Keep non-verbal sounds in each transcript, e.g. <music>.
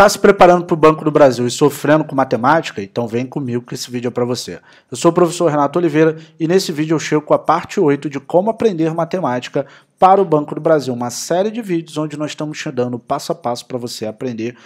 está se preparando para o Banco do Brasil e sofrendo com matemática, então vem comigo que esse vídeo é para você. Eu sou o professor Renato Oliveira e nesse vídeo eu chego com a parte 8 de como aprender matemática para o Banco do Brasil, uma série de vídeos onde nós estamos te dando passo a passo para você aprender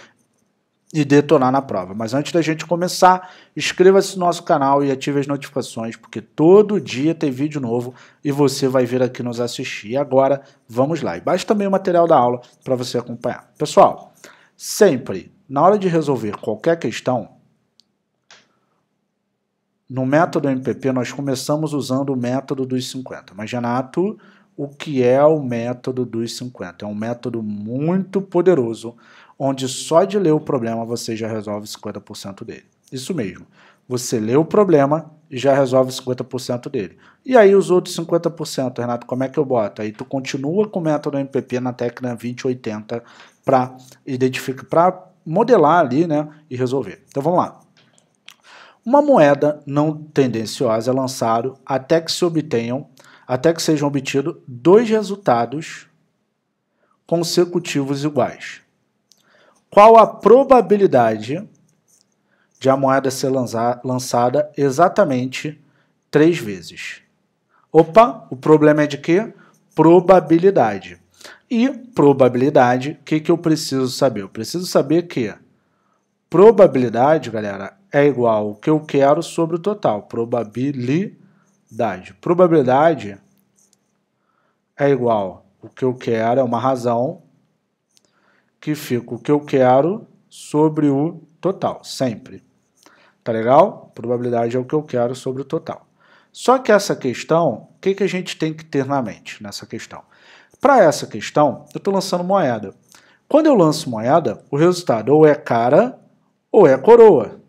e detonar na prova. Mas antes da gente começar, inscreva-se no nosso canal e ative as notificações, porque todo dia tem vídeo novo e você vai vir aqui nos assistir. E agora, vamos lá. E baixe também o material da aula para você acompanhar. Pessoal, Sempre, na hora de resolver qualquer questão, no método MPP nós começamos usando o método dos 50. Mas, Renato, o que é o método dos 50? É um método muito poderoso, onde só de ler o problema você já resolve 50% dele. Isso mesmo. Você lê o problema e já resolve 50% dele. E aí os outros 50%, Renato, como é que eu boto? Aí tu continua com o método MPP na técnica 2080, para identificar, para modelar ali, né, e resolver. Então vamos lá. Uma moeda não tendenciosa é lançada até que se obtenham, até que sejam obtidos dois resultados consecutivos iguais. Qual a probabilidade de a moeda ser lançada exatamente três vezes? Opa, o problema é de quê? Probabilidade. E probabilidade, o que, que eu preciso saber? Eu preciso saber que probabilidade, galera, é igual o que eu quero sobre o total. Probabilidade. Probabilidade é igual o que eu quero, é uma razão que fica o que eu quero sobre o total, sempre. Tá legal? Probabilidade é o que eu quero sobre o total. Só que essa questão, o que, que a gente tem que ter na mente nessa questão? Para essa questão, eu estou lançando moeda. Quando eu lanço moeda, o resultado ou é cara ou é coroa.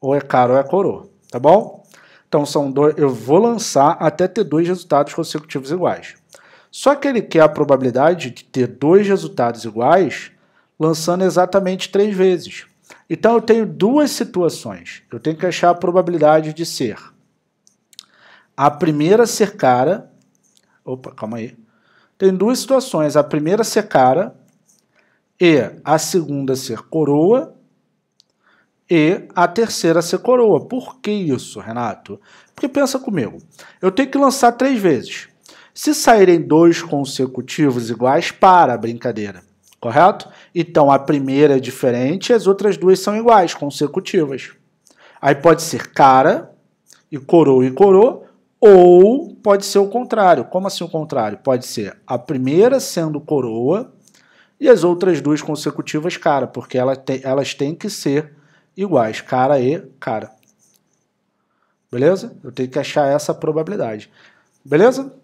Ou é cara ou é coroa, tá bom? Então são dois, eu vou lançar até ter dois resultados consecutivos iguais. Só que ele quer a probabilidade de ter dois resultados iguais lançando exatamente três vezes. Então eu tenho duas situações. Eu tenho que achar a probabilidade de ser a primeira ser cara. Opa, calma aí tem duas situações: a primeira ser cara e a segunda ser coroa e a terceira ser coroa. Por que isso, Renato? Porque pensa comigo, eu tenho que lançar três vezes. Se saírem dois consecutivos iguais, para a brincadeira, correto? Então a primeira é diferente e as outras duas são iguais, consecutivas. Aí pode ser cara e coroa e coroa, ou pode ser o contrário. Como assim o contrário? Pode ser a primeira sendo coroa e as outras duas consecutivas cara, porque ela te, elas têm que ser iguais, cara e cara. Beleza? Eu tenho que achar essa probabilidade. Beleza?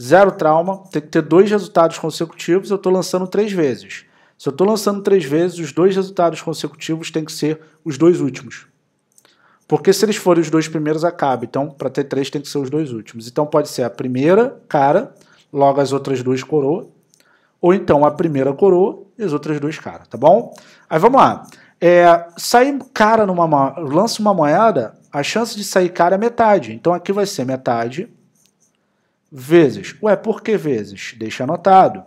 Zero trauma, tem que ter dois resultados consecutivos, eu estou lançando três vezes. Se eu estou lançando três vezes, os dois resultados consecutivos têm que ser os dois últimos. Porque se eles forem os dois primeiros, acaba. Então, para ter três, tem que ser os dois últimos. Então, pode ser a primeira cara, logo as outras duas coroa. Ou então a primeira coroa e as outras duas cara, tá bom? Aí vamos lá. É, sair cara numa lança uma moeda, a chance de sair cara é metade. Então aqui vai ser metade vezes. Ué, por que vezes? Deixa anotado.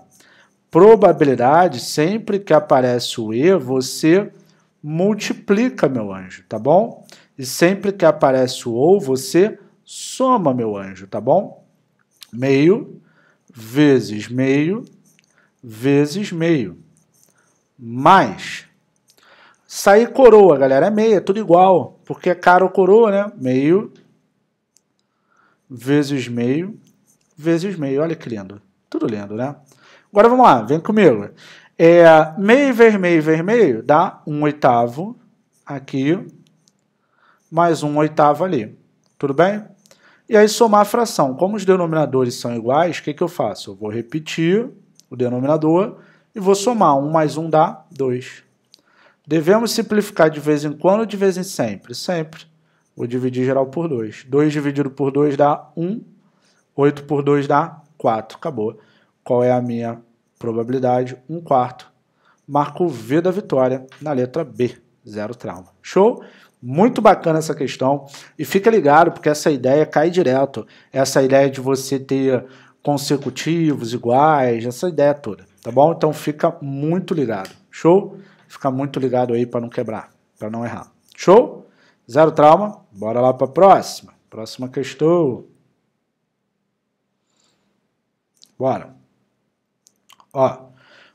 Probabilidade, sempre que aparece o E, você multiplica, meu anjo, tá bom? E sempre que aparece o ou, você soma, meu anjo, tá bom? Meio vezes meio vezes meio. Mais. Sair coroa, galera, é meia, é tudo igual. Porque é caro ou coroa, né? Meio vezes meio vezes meio. Olha que lindo. Tudo lindo, né? Agora vamos lá, vem comigo. É, meio vermelho meio dá um oitavo aqui mais um oitavo ali. Tudo bem? E aí somar a fração. Como os denominadores são iguais, o que, que eu faço? Eu vou repetir o denominador e vou somar. 1 mais 1 dá 2. Devemos simplificar de vez em quando ou de vez em sempre? Sempre. Vou dividir geral por 2. 2 dividido por 2 dá 1. 8 por 2 dá 4. Acabou. Qual é a minha probabilidade? 1 quarto. Marco V da vitória na letra B. Zero trauma. Show? Muito bacana essa questão. E fica ligado, porque essa ideia cai direto. Essa ideia de você ter consecutivos iguais, essa ideia toda, tá bom? Então fica muito ligado. Show? Fica muito ligado aí para não quebrar, para não errar. Show? Zero trauma. Bora lá para a próxima. Próxima questão. Bora. Ó,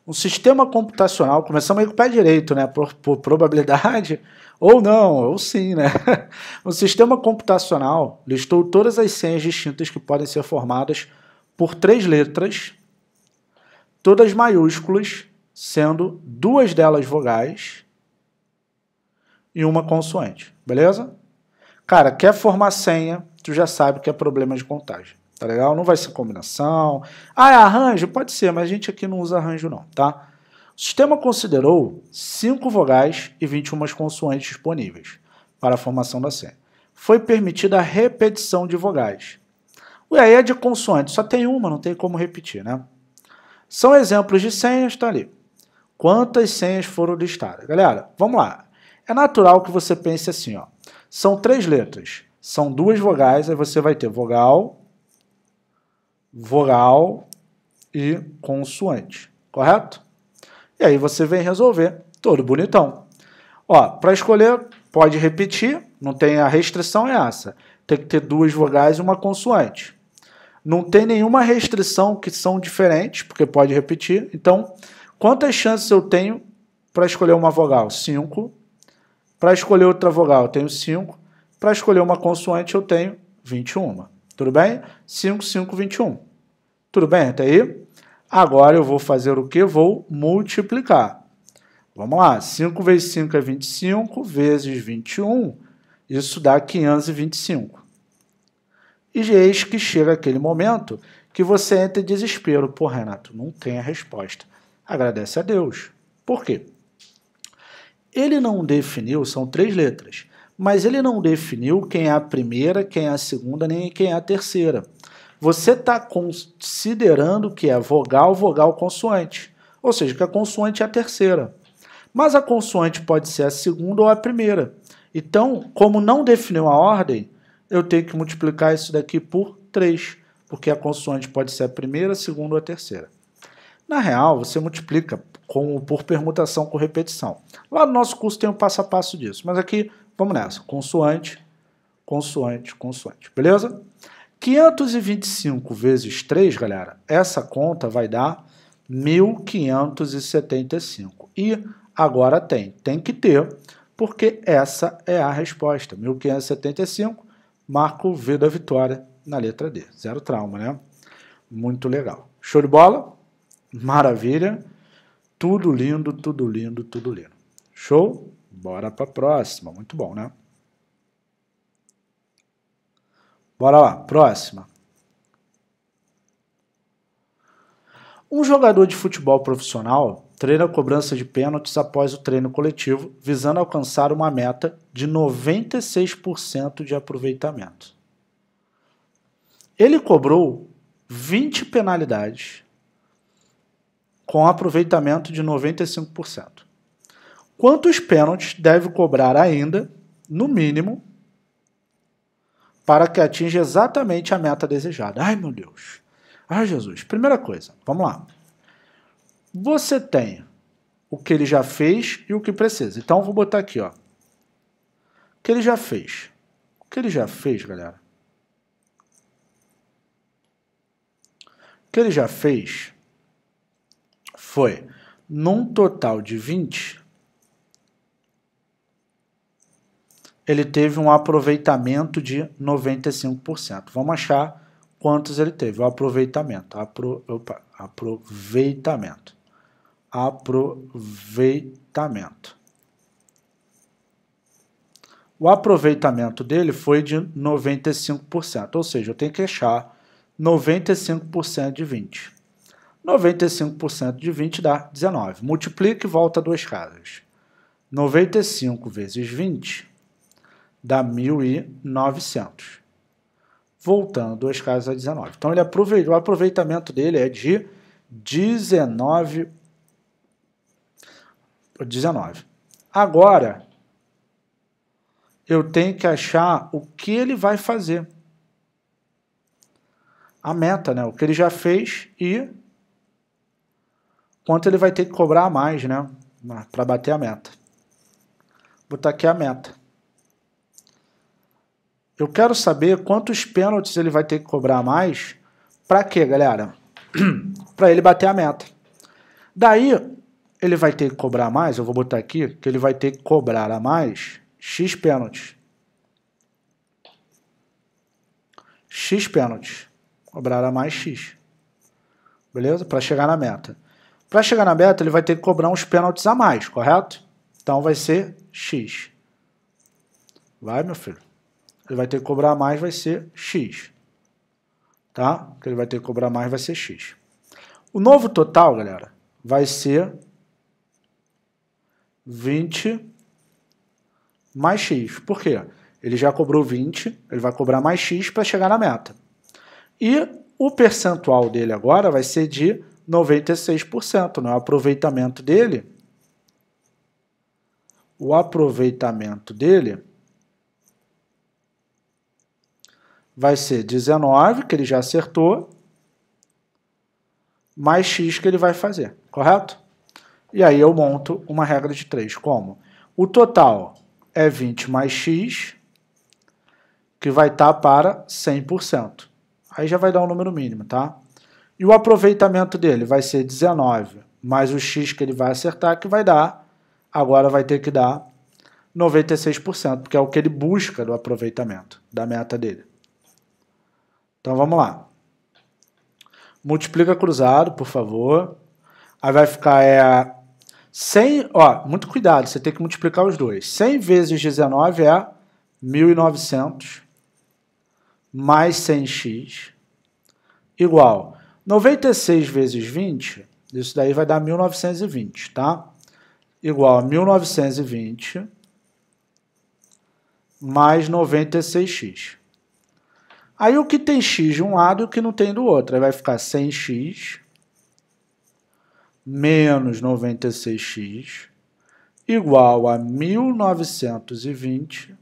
um sistema computacional, começamos aí com o pé direito, né? Por, por probabilidade, ou não, ou sim, né? <laughs> O sistema computacional listou todas as senhas distintas que podem ser formadas por três letras, todas maiúsculas, sendo duas delas vogais e uma consoante, beleza? Cara, quer formar senha, tu já sabe que é problema de contagem, tá legal? Não vai ser combinação. Ah, é arranjo? Pode ser, mas a gente aqui não usa arranjo não, tá? O sistema considerou cinco vogais e 21 consoantes disponíveis para a formação da senha. Foi permitida a repetição de vogais. O EAE é de consoante, só tem uma, não tem como repetir, né? São exemplos de senhas, está ali. Quantas senhas foram listadas? Galera, vamos lá. É natural que você pense assim, ó. São três letras, são duas vogais, aí você vai ter vogal, vogal e consoante, correto? E aí você vem resolver, todo bonitão. Ó, para escolher, pode repetir, não tem a restrição é essa. Tem que ter duas vogais e uma consoante. Não tem nenhuma restrição que são diferentes, porque pode repetir. Então, quantas chances eu tenho para escolher uma vogal? 5. Para escolher outra vogal, eu tenho 5. Para escolher uma consoante, eu tenho 21. Tudo bem? 5, 5, 21. Tudo bem até aí? Agora eu vou fazer o que? Vou multiplicar. Vamos lá, 5 vezes 5 é 25, vezes 21, isso dá 525. E eis que chega aquele momento que você entra em desespero. Pô, Renato, não tem a resposta. Agradece a Deus. Por quê? Ele não definiu, são três letras, mas ele não definiu quem é a primeira, quem é a segunda, nem quem é a terceira você está considerando que é vogal, vogal, consoante. Ou seja, que a consoante é a terceira. Mas a consoante pode ser a segunda ou a primeira. Então, como não definiu a ordem, eu tenho que multiplicar isso daqui por 3, porque a consoante pode ser a primeira, a segunda ou a terceira. Na real, você multiplica com, por permutação com repetição. Lá no nosso curso tem um passo a passo disso, mas aqui vamos nessa. Consoante, consoante, consoante. Beleza? 525 vezes 3, galera, essa conta vai dar 1575. E agora tem, tem que ter, porque essa é a resposta. 1575, marco V da vitória na letra D. Zero trauma, né? Muito legal. Show de bola? Maravilha. Tudo lindo, tudo lindo, tudo lindo. Show? Bora para a próxima. Muito bom, né? Bora lá, próxima. Um jogador de futebol profissional treina cobrança de pênaltis após o treino coletivo, visando alcançar uma meta de 96% de aproveitamento. Ele cobrou 20 penalidades com aproveitamento de 95%. Quantos pênaltis deve cobrar ainda, no mínimo, para que atinja exatamente a meta desejada. Ai, meu Deus. Ai, Jesus. Primeira coisa, vamos lá. Você tem o que ele já fez e o que precisa. Então, vou botar aqui, ó. O que ele já fez. O que ele já fez, galera? O que ele já fez foi, num total de 20, ele teve um aproveitamento de 95%. Vamos achar quantos ele teve. O aproveitamento. Apro, opa, aproveitamento. Aproveitamento. O aproveitamento dele foi de 95%. Ou seja, eu tenho que achar 95% de 20. 95% de 20 dá 19. Multiplica e volta duas casas. 95 vezes 20 dá 1.900. Voltando, 2 casas a 19. Então, ele aproveitou, o aproveitamento dele é de 19. 19. Agora, eu tenho que achar o que ele vai fazer. A meta, né? O que ele já fez e quanto ele vai ter que cobrar a mais, né? Para bater a meta. Vou botar aqui a meta. Eu quero saber quantos pênaltis ele vai ter que cobrar mais. Para quê, galera? <clears throat> para ele bater a meta. Daí, ele vai ter que cobrar mais. Eu vou botar aqui que ele vai ter que cobrar a mais X pênaltis. X pênaltis. Cobrar a mais X. Beleza? Para chegar na meta. Para chegar na meta, ele vai ter que cobrar uns pênaltis a mais, correto? Então vai ser X. Vai, meu filho. Ele vai ter que cobrar mais, vai ser X. Tá? O que ele vai ter que cobrar mais vai ser X. O novo total, galera, vai ser 20 mais X. Por quê? Ele já cobrou 20, ele vai cobrar mais X para chegar na meta. E o percentual dele agora vai ser de 96%, né? o aproveitamento dele. O aproveitamento dele vai ser 19, que ele já acertou, mais x que ele vai fazer, correto? E aí eu monto uma regra de 3, como o total é 20 mais x, que vai estar tá para 100%. Aí já vai dar um número mínimo, tá? E o aproveitamento dele vai ser 19, mais o x que ele vai acertar, que vai dar, agora vai ter que dar 96%, porque é o que ele busca do aproveitamento, da meta dele. Então vamos lá. Multiplica cruzado, por favor. Aí vai ficar é 100, ó, muito cuidado, você tem que multiplicar os dois. 100 vezes 19 é 1900 mais 100x igual 96 vezes 20, isso daí vai dar 1920, tá? Igual a 1920 mais 96x. Aí o que tem x de um lado e o que não tem do outro. Aí vai ficar 100x menos 96x igual a 1920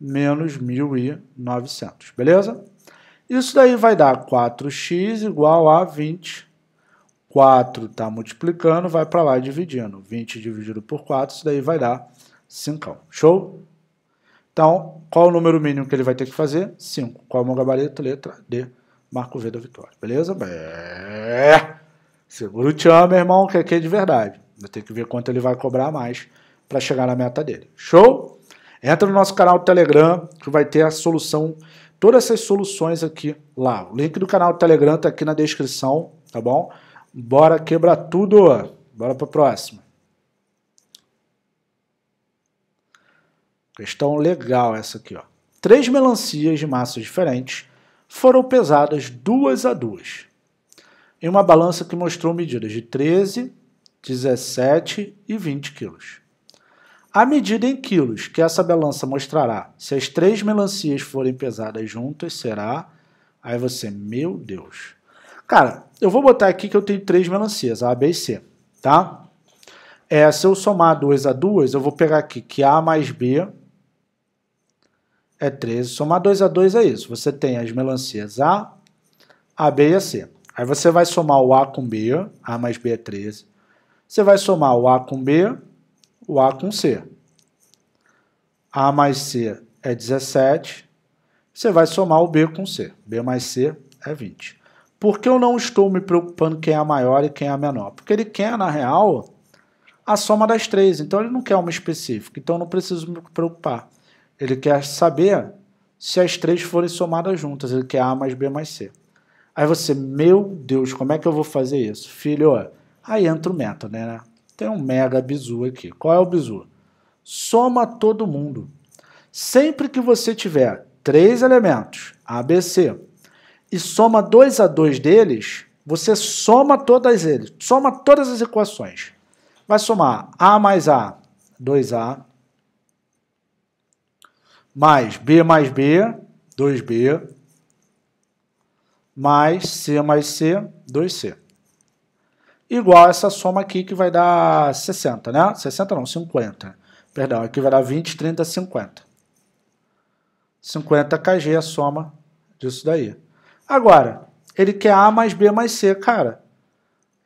menos 1900, beleza? Isso daí vai dar 4x igual a 20. 4 está multiplicando, vai para lá dividindo. 20 dividido por 4, isso daí vai dar 5. Show? Então, qual o número mínimo que ele vai ter que fazer? 5. Qual é o meu gabarito? Letra D. Marco V da vitória. Beleza? É. Segura o tchan, meu irmão, que aqui é de verdade. Vai ter que ver quanto ele vai cobrar mais para chegar na meta dele. Show? Entra no nosso canal do Telegram, que vai ter a solução, todas essas soluções aqui lá. O link do canal do Telegram está aqui na descrição, tá bom? Bora quebrar tudo! Bora para a próxima. Questão legal essa aqui, ó. Três melancias de massas diferentes foram pesadas duas a duas, em uma balança que mostrou medidas de 13, 17 e 20 quilos. A medida em quilos que essa balança mostrará se as três melancias forem pesadas juntas será. Aí você, meu Deus. Cara, eu vou botar aqui que eu tenho três melancias, A, B e C, tá? É, se eu somar 2 a 2, eu vou pegar aqui que A mais B é 13. Somar 2 a 2 é isso. Você tem as melancias A, A, B e a C. Aí você vai somar o A com B, A mais B é 13. Você vai somar o A com B, o A com C. A mais C é 17. Você vai somar o B com C. B mais C é 20. Por que eu não estou me preocupando quem é a maior e quem é a menor? Porque ele quer, na real, a soma das três. Então ele não quer uma específica. Então eu não preciso me preocupar. Ele quer saber se as três forem somadas juntas. Ele quer A mais B mais C. Aí você, meu Deus, como é que eu vou fazer isso? Filho, ó, aí entra o método, né? Tem um mega bizu aqui. Qual é o bizu? Soma todo mundo. Sempre que você tiver três elementos, A, B, C, e soma dois a dois deles, você soma todas eles, soma todas as equações. Vai somar A mais A, 2A, mais B mais B, 2B, mais C mais C, 2C. Igual a essa soma aqui que vai dar 60, né? 60 não, 50. Perdão, aqui vai dar 20, 30, 50. 50 kg é a soma disso daí. Agora, ele quer A mais B mais C, cara.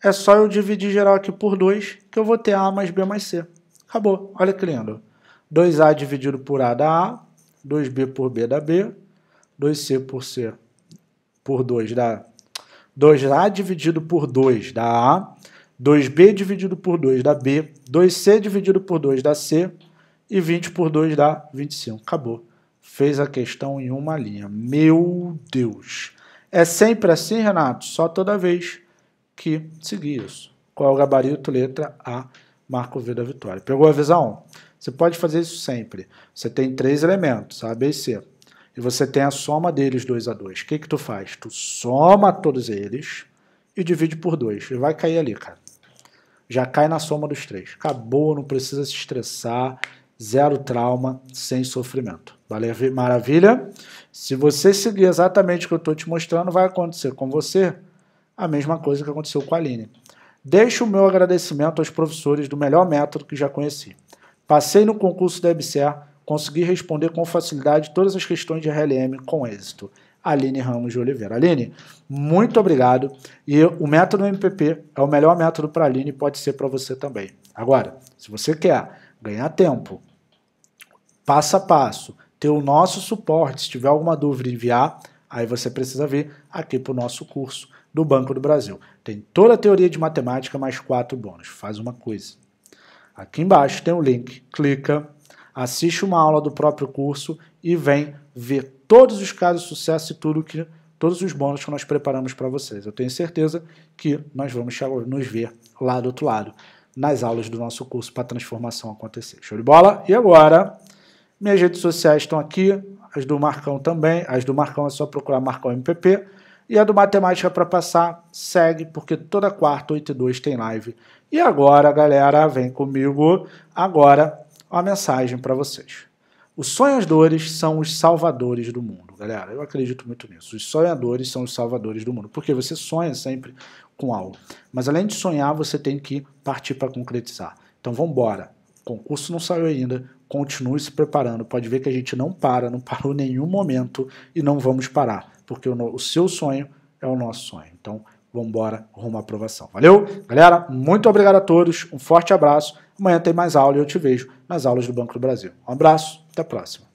É só eu dividir geral aqui por 2 que eu vou ter A mais B mais C. Acabou. Olha que lindo. 2A dividido por A dá A, 2b por b dá b, 2c por c por 2 dá 2a dividido por 2 dá a, 2b dividido por 2 dá b, 2c dividido por 2 dá c e 20 por 2 dá 25. Acabou. Fez a questão em uma linha. Meu Deus! É sempre assim, Renato? Só toda vez que seguir isso. Qual é o gabarito? Letra A marca o V da vitória. Pegou a visão? Você pode fazer isso sempre. Você tem três elementos, A, B e C. E você tem a soma deles dois a dois. O que que tu faz? Tu soma todos eles e divide por dois. E vai cair ali, cara. Já cai na soma dos três. Acabou, não precisa se estressar. Zero trauma, sem sofrimento. Valeu, maravilha? Se você seguir exatamente o que eu estou te mostrando, vai acontecer com você a mesma coisa que aconteceu com a Aline. Deixo o meu agradecimento aos professores do melhor método que já conheci. Passei no concurso da EBSER, consegui responder com facilidade todas as questões de RLM com êxito. Aline Ramos de Oliveira. Aline, muito obrigado. E o método MPP é o melhor método para Aline e pode ser para você também. Agora, se você quer ganhar tempo, passo a passo, ter o nosso suporte, se tiver alguma dúvida, enviar, aí você precisa vir aqui para o nosso curso do Banco do Brasil. Tem toda a teoria de matemática mais quatro bônus. Faz uma coisa. Aqui embaixo tem o um link. Clica, assiste uma aula do próprio curso e vem ver todos os casos de sucesso e tudo que todos os bônus que nós preparamos para vocês. Eu tenho certeza que nós vamos nos ver lá do outro lado nas aulas do nosso curso para a transformação acontecer. Show de bola? E agora, minhas redes sociais estão aqui, as do Marcão também, as do Marcão é só procurar Marcão MPP e a do Matemática para Passar segue, porque toda quarta, 8 e 2 tem live. E agora, galera, vem comigo. Agora, a mensagem para vocês. Os sonhadores são os salvadores do mundo, galera. Eu acredito muito nisso. Os sonhadores são os salvadores do mundo, porque você sonha sempre com algo. Mas além de sonhar, você tem que partir para concretizar. Então vamos embora. concurso não saiu ainda, continue se preparando. Pode ver que a gente não para, não parou em nenhum momento e não vamos parar porque o, o seu sonho é o nosso sonho. Então, vamos embora rumo à aprovação. Valeu? Galera, muito obrigado a todos, um forte abraço. Amanhã tem mais aula e eu te vejo nas aulas do Banco do Brasil. Um abraço, até a próxima.